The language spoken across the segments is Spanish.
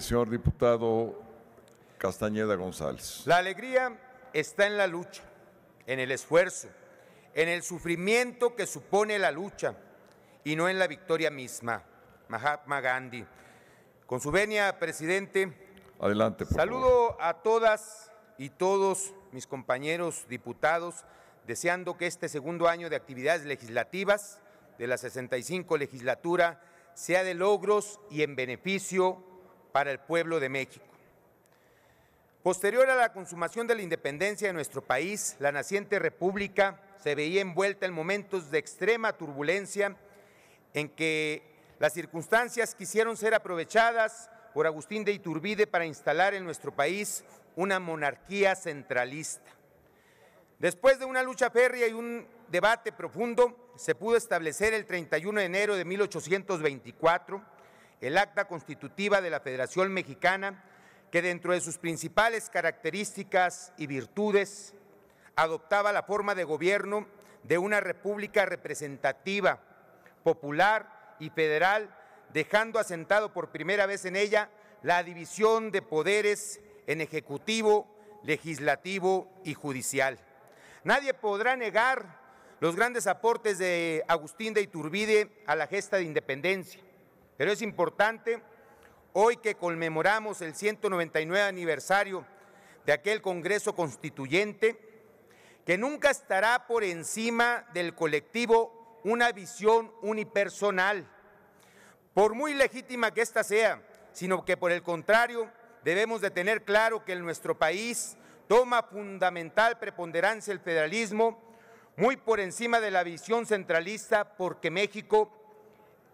señor diputado Castañeda González. La alegría está en la lucha, en el esfuerzo, en el sufrimiento que supone la lucha y no en la victoria misma. Mahatma Gandhi. Con su venia, presidente. Adelante, Saludo a todas y todos mis compañeros diputados, deseando que este segundo año de actividades legislativas de la 65 legislatura sea de logros y en beneficio para el pueblo de México. Posterior a la consumación de la independencia de nuestro país, la naciente república se veía envuelta en momentos de extrema turbulencia en que las circunstancias quisieron ser aprovechadas por Agustín de Iturbide para instalar en nuestro país una monarquía centralista. Después de una lucha férrea y un debate profundo, se pudo establecer el 31 de enero de 1824 el acta constitutiva de la Federación Mexicana, que dentro de sus principales características y virtudes adoptaba la forma de gobierno de una república representativa, popular y federal, dejando asentado por primera vez en ella la división de poderes en ejecutivo, legislativo y judicial. Nadie podrá negar los grandes aportes de Agustín de Iturbide a la gesta de independencia pero es importante, hoy que conmemoramos el 199 aniversario de aquel Congreso Constituyente, que nunca estará por encima del colectivo una visión unipersonal, por muy legítima que ésta sea, sino que por el contrario debemos de tener claro que en nuestro país toma fundamental preponderancia el federalismo, muy por encima de la visión centralista, porque México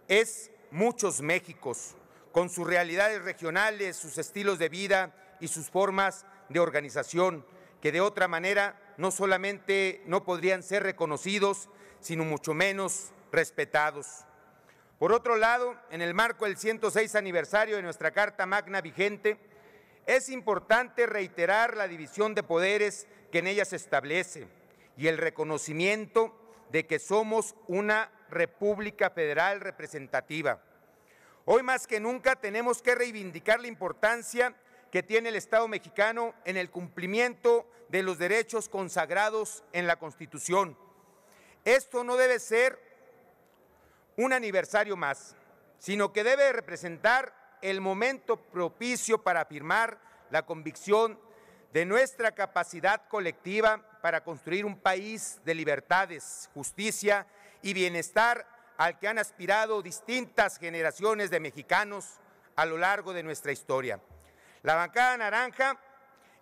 es muchos Méxicos, con sus realidades regionales, sus estilos de vida y sus formas de organización, que de otra manera no solamente no podrían ser reconocidos, sino mucho menos respetados. Por otro lado, en el marco del 106 aniversario de nuestra Carta Magna vigente, es importante reiterar la división de poderes que en ella se establece y el reconocimiento de que somos una república federal representativa Hoy más que nunca tenemos que reivindicar la importancia que tiene el Estado mexicano en el cumplimiento de los derechos consagrados en la Constitución. Esto no debe ser un aniversario más, sino que debe representar el momento propicio para afirmar la convicción de nuestra capacidad colectiva para construir un país de libertades, justicia y bienestar al que han aspirado distintas generaciones de mexicanos a lo largo de nuestra historia. La bancada naranja,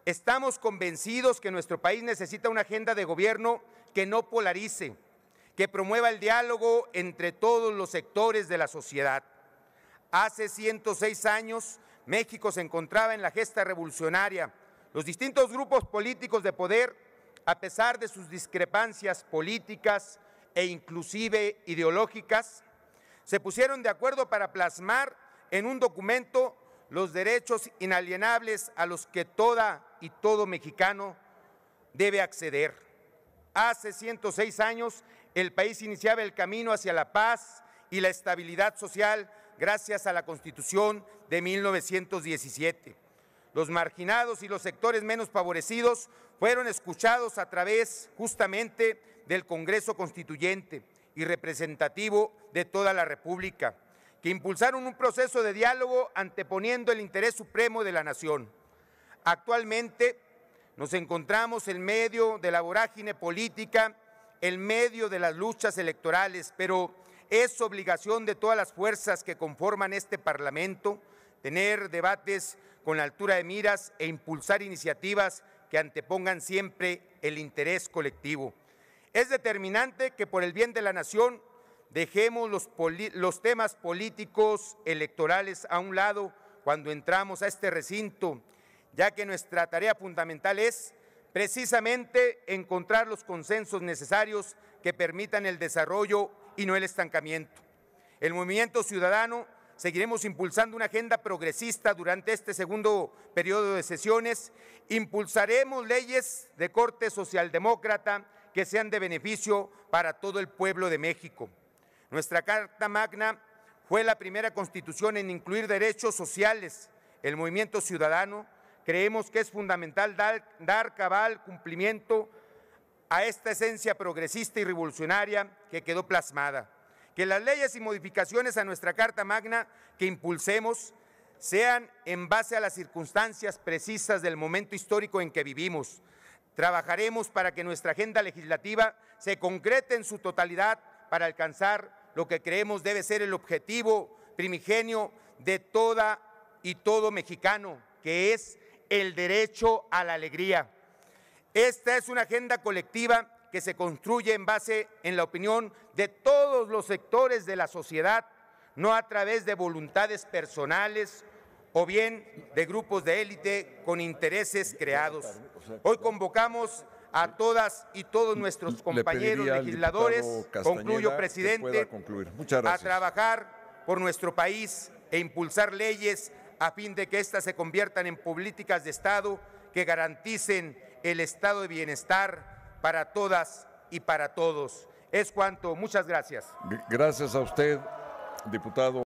estamos convencidos que nuestro país necesita una agenda de gobierno que no polarice, que promueva el diálogo entre todos los sectores de la sociedad. Hace 106 años, México se encontraba en la gesta revolucionaria. Los distintos grupos políticos de poder, a pesar de sus discrepancias políticas, e inclusive ideológicas, se pusieron de acuerdo para plasmar en un documento los derechos inalienables a los que toda y todo mexicano debe acceder. Hace 106 años el país iniciaba el camino hacia la paz y la estabilidad social gracias a la Constitución de 1917. Los marginados y los sectores menos favorecidos fueron escuchados a través justamente del Congreso Constituyente y representativo de toda la República, que impulsaron un proceso de diálogo anteponiendo el interés supremo de la nación. Actualmente nos encontramos en medio de la vorágine política, en medio de las luchas electorales, pero es obligación de todas las fuerzas que conforman este Parlamento tener debates con la altura de miras e impulsar iniciativas que antepongan siempre el interés colectivo. Es determinante que por el bien de la nación dejemos los, temas políticos electorales a un lado cuando entramos a este recinto, ya que nuestra tarea fundamental es precisamente encontrar los consensos necesarios que permitan el desarrollo y no el estancamiento. El movimiento ciudadano seguiremos impulsando una agenda progresista durante este segundo periodo de sesiones, impulsaremos leyes de corte socialdemócrata, que sean de beneficio para todo el pueblo de México. Nuestra Carta Magna fue la primera constitución en incluir derechos sociales. El movimiento ciudadano creemos que es fundamental dar, dar cabal cumplimiento a esta esencia progresista y revolucionaria que quedó plasmada. Que las leyes y modificaciones a nuestra Carta Magna que impulsemos sean en base a las circunstancias precisas del momento histórico en que vivimos, Trabajaremos para que nuestra agenda legislativa se concrete en su totalidad para alcanzar lo que creemos debe ser el objetivo primigenio de toda y todo mexicano, que es el derecho a la alegría. Esta es una agenda colectiva que se construye en base en la opinión de todos los sectores de la sociedad, no a través de voluntades personales o bien de grupos de élite con intereses creados. Hoy convocamos a todas y todos nuestros compañeros legisladores, concluyo presidente, a trabajar por nuestro país e impulsar leyes a fin de que éstas se conviertan en políticas de Estado que garanticen el estado de bienestar para todas y para todos. Es cuanto. Muchas gracias. Gracias a usted, diputado.